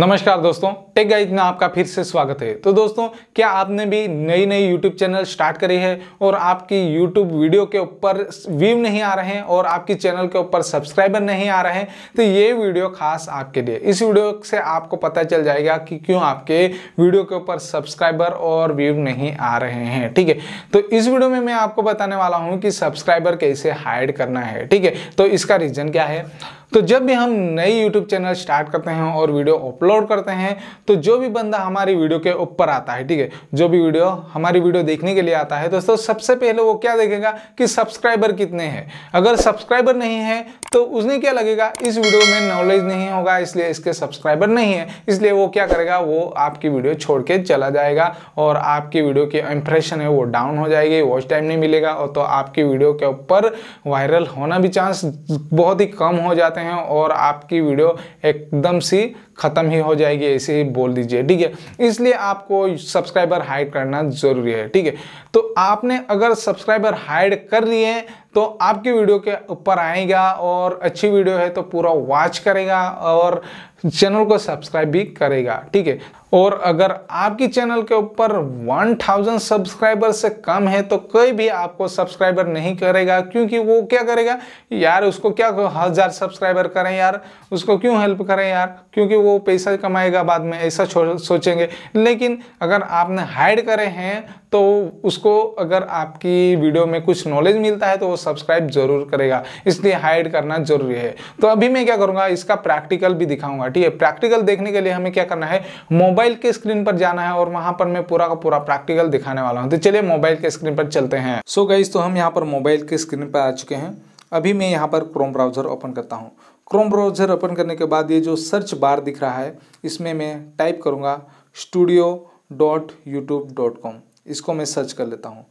नमस्कार दोस्तों take guide में आपका फिर से स्वागत है तो दोस्तों क्या आपने भी नई नई यूट्यूब चैनल स्टार्ट करी है और आपकी यूट्यूब वीडियो के ऊपर व्यू नहीं आ रहे हैं और आपकी चैनल के ऊपर सब्सक्राइबर नहीं आ रहे हैं तो ये वीडियो खास आपके लिए इस वीडियो से आपको पता चल जाएगा कि क्यों आपके वीडियो के ऊपर सब्सक्राइबर और व्यू नहीं आ रहे हैं ठीक है तो इस वीडियो में मैं आपको बताने वाला हूँ कि सब्सक्राइबर कैसे हाइड करना है ठीक है तो इसका रीज़न क्या है तो जब भी हम नई यूट्यूब चैनल स्टार्ट करते हैं और वीडियो अपलोड करते हैं तो जो भी बंदा हमारी वीडियो के ऊपर आता है ठीक है जो भी वीडियो हमारी वीडियो देखने के लिए आता है दोस्तों सबसे पहले वो क्या देखेगा कि सब्सक्राइबर कितने हैं अगर सब्सक्राइबर नहीं है तो उसने क्या लगेगा इस वीडियो में नॉलेज नहीं होगा इसलिए इसके सब्सक्राइबर नहीं है इसलिए वो क्या करेगा वो आपकी वीडियो छोड़ के चला जाएगा और आपकी वीडियो की इंप्रेशन है वो डाउन हो जाएगी वॉच टाइम नहीं मिलेगा और तो आपकी वीडियो के ऊपर वायरल होना भी चांस बहुत ही कम हो जाते जाते हैं और आपकी वीडियो एकदम सी ख़त्म ही हो जाएगी ऐसे ही बोल दीजिए ठीक है इसलिए आपको सब्सक्राइबर हाइड करना ज़रूरी है ठीक है तो आपने अगर सब्सक्राइबर हाइड कर लिए तो आपकी वीडियो के ऊपर आएगा और अच्छी वीडियो है तो पूरा वॉच करेगा और चैनल को सब्सक्राइब भी करेगा ठीक है और अगर आपकी चैनल के ऊपर 1000 सब्सक्राइबर से कम है तो कोई भी आपको सब्सक्राइबर नहीं करेगा क्योंकि वो क्या करेगा यार उसको क्या हज़ार सब्सक्राइबर करें यार उसको क्यों हेल्प करें यार क्योंकि वो पैसा कमाएगा बाद में ऐसा सोचेंगे लेकिन अगर आपने हाइड करे हैं तो उसको अगर आपकी वीडियो में कुछ नॉलेज मिलता है तो वो सब्सक्राइब जरूर करेगा इसलिए हाइड करना जरूरी है तो अभी मैं क्या करूँगा इसका प्रैक्टिकल भी दिखाऊंगा ठीक है प्रैक्टिकल देखने के लिए हमें क्या करना है मोबाइल के स्क्रीन पर जाना है और वहाँ पर मैं पूरा का पूरा प्रैक्टिकल दिखाने वाला हूँ तो चलिए मोबाइल के स्क्रीन पर चलते हैं सो so तो हम यहाँ पर मोबाइल के स्क्रीन पर आ चुके हैं अभी मैं यहाँ पर क्रोम ब्राउज़र ओपन करता हूँ क्रोम ब्राउज़र ओपन करने के बाद ये जो सर्च बार दिख रहा है इसमें मैं टाइप करूँगा studio dot YouTube dot com इसको मैं सर्च कर लेता हूँ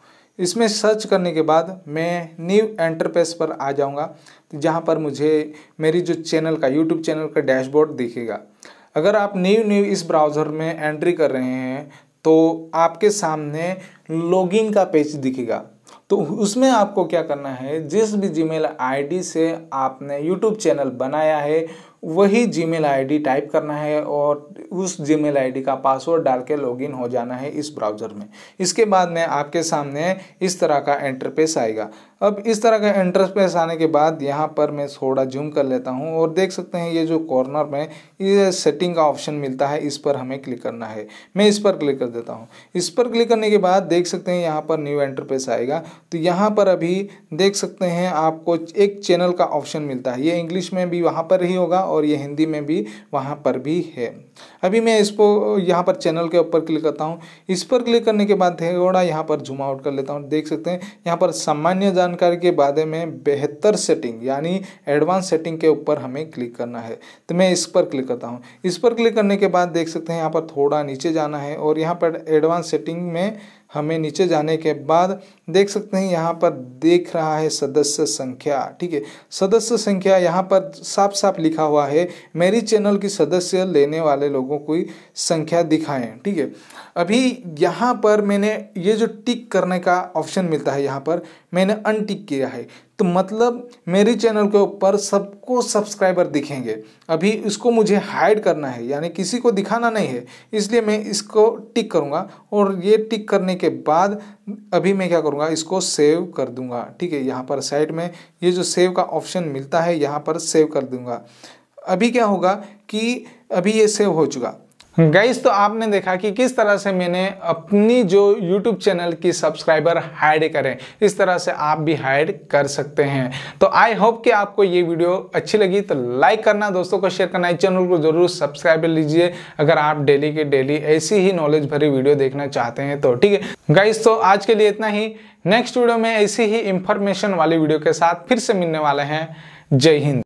इसमें सर्च करने के बाद मैं न्यू एंटर पर आ जाऊँगा जहाँ पर मुझे मेरी जो चैनल का यूट्यूब चैनल का डैशबोर्ड दिखेगा अगर आप न्यू न्यू इस ब्राउज़र में एंट्री कर रहे हैं तो आपके सामने लॉगिन का पेज दिखेगा तो उसमें आपको क्या करना है जिस भी जीमेल आईडी से आपने यूट्यूब चैनल बनाया है वही जीमेल आईडी टाइप करना है और उस जीमेल आईडी का पासवर्ड डाल के लॉगिन हो जाना है इस ब्राउज़र में इसके बाद में आपके सामने इस तरह का एंट्रपेस आएगा अब इस तरह का इंटरफेस आने के बाद यहाँ पर मैं थोड़ा जूम कर लेता हूँ और देख सकते हैं ये जो कॉर्नर में ये सेटिंग का ऑप्शन मिलता है इस पर हमें क्लिक करना है मैं इस पर क्लिक कर देता हूँ इस पर क्लिक करने के बाद देख सकते हैं यहाँ पर न्यू इंटरफेस आएगा तो यहाँ पर अभी देख सकते हैं आपको एक चैनल का ऑप्शन मिलता है ये इंग्लिश में भी वहाँ पर ही होगा और ये हिंदी में भी वहाँ पर भी है अभी मैं इसको यहाँ पर चैनल के ऊपर क्लिक करता हूँ इस पर क्लिक करने के बाद थोड़ा यहाँ पर जूम आउट कर लेता हूँ देख सकते हैं यहाँ पर सामान्य जानकारी के बारे में बेहतर सेटिंग यानी एडवांस सेटिंग के ऊपर हमें क्लिक करना है तो मैं इस पर क्लिक करता हूँ इस पर क्लिक करने के बाद देख सकते हैं यहाँ पर थोड़ा नीचे जाना है और यहाँ पर एडवांस सेटिंग में हमें नीचे जाने के बाद देख सकते हैं यहाँ पर देख रहा है सदस्य संख्या ठीक है सदस्य संख्या यहाँ पर साफ साफ लिखा हुआ है मेरी चैनल की सदस्य लेने वाले लोगों की संख्या दिखाएं ठीक है अभी यहाँ पर मैंने ये जो टिक करने का ऑप्शन मिलता है यहाँ पर मैंने अनटिक किया है तो मतलब मेरे चैनल के ऊपर सबको सब्सक्राइबर दिखेंगे अभी इसको मुझे हाइड करना है यानी किसी को दिखाना नहीं है इसलिए मैं इसको टिक करूँगा और ये टिक करने के बाद अभी मैं क्या करूँगा इसको सेव कर दूँगा ठीक है यहाँ पर साइड में ये जो सेव का ऑप्शन मिलता है यहाँ पर सेव कर दूँगा अभी क्या होगा कि अभी ये सेव हो चुका गाइस तो आपने देखा कि किस तरह से मैंने अपनी जो यूट्यूब चैनल की सब्सक्राइबर हाइड करें इस तरह से आप भी हाइड कर सकते हैं तो आई होप कि आपको ये वीडियो अच्छी लगी तो लाइक करना दोस्तों को शेयर करना इस चैनल को जरूर सब्सक्राइब कर लीजिए अगर आप डेली के डेली ऐसी ही नॉलेज भरी वीडियो देखना चाहते हैं तो ठीक है गाइस तो आज के लिए इतना ही नेक्स्ट वीडियो में ऐसी ही इंफॉर्मेशन वाली वीडियो के साथ फिर से मिलने वाले हैं जय हिंद